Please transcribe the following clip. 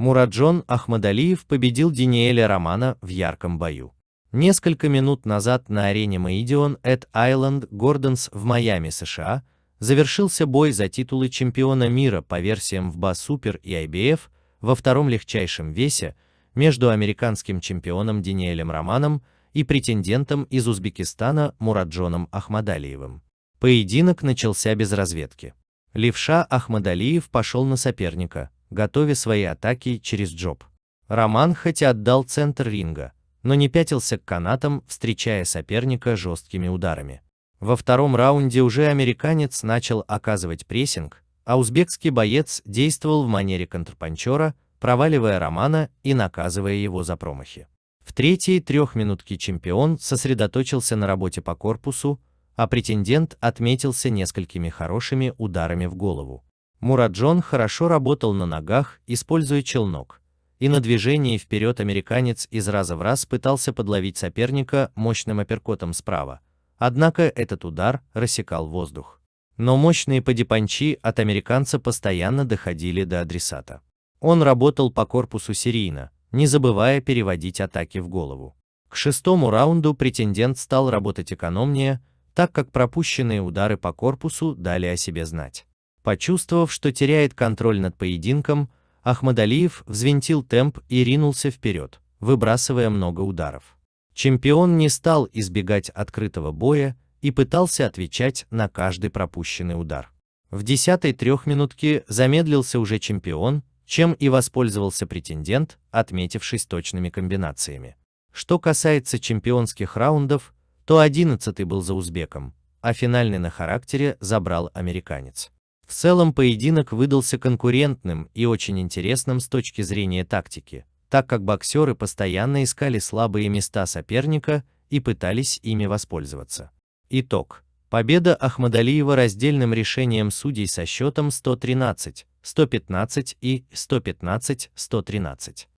Мураджон Ахмадалиев победил Диниэля Романа в ярком бою. Несколько минут назад на арене Маидион Эд Айленд Гордонс в Майами, США, завершился бой за титулы чемпиона мира по версиям ВБА Супер и IBF во втором легчайшем весе между американским чемпионом Диниэлем Романом и претендентом из Узбекистана Мураджоном Ахмадалиевым. Поединок начался без разведки. Левша Ахмадалиев пошел на соперника, готовя свои атаки через джоб. Роман хоть и отдал центр ринга, но не пятился к канатам, встречая соперника жесткими ударами. Во втором раунде уже американец начал оказывать прессинг, а узбекский боец действовал в манере контрпанчера, проваливая Романа и наказывая его за промахи. В третьей трехминутке чемпион сосредоточился на работе по корпусу, а претендент отметился несколькими хорошими ударами в голову. Мураджон хорошо работал на ногах, используя челнок, и на движении вперед американец из раза в раз пытался подловить соперника мощным апперкотом справа, однако этот удар рассекал воздух. Но мощные подипанчи от американца постоянно доходили до адресата. Он работал по корпусу серийно, не забывая переводить атаки в голову. К шестому раунду претендент стал работать экономнее, так как пропущенные удары по корпусу дали о себе знать. Почувствовав, что теряет контроль над поединком, Ахмадалиев взвинтил темп и ринулся вперед, выбрасывая много ударов. Чемпион не стал избегать открытого боя и пытался отвечать на каждый пропущенный удар. В десятой трехминутке замедлился уже чемпион, чем и воспользовался претендент, отметившись точными комбинациями. Что касается чемпионских раундов, то одиннадцатый был за узбеком, а финальный на характере забрал американец. В целом поединок выдался конкурентным и очень интересным с точки зрения тактики, так как боксеры постоянно искали слабые места соперника и пытались ими воспользоваться. Итог. Победа Ахмадалиева раздельным решением судей со счетом 113, 115 и 115, 113.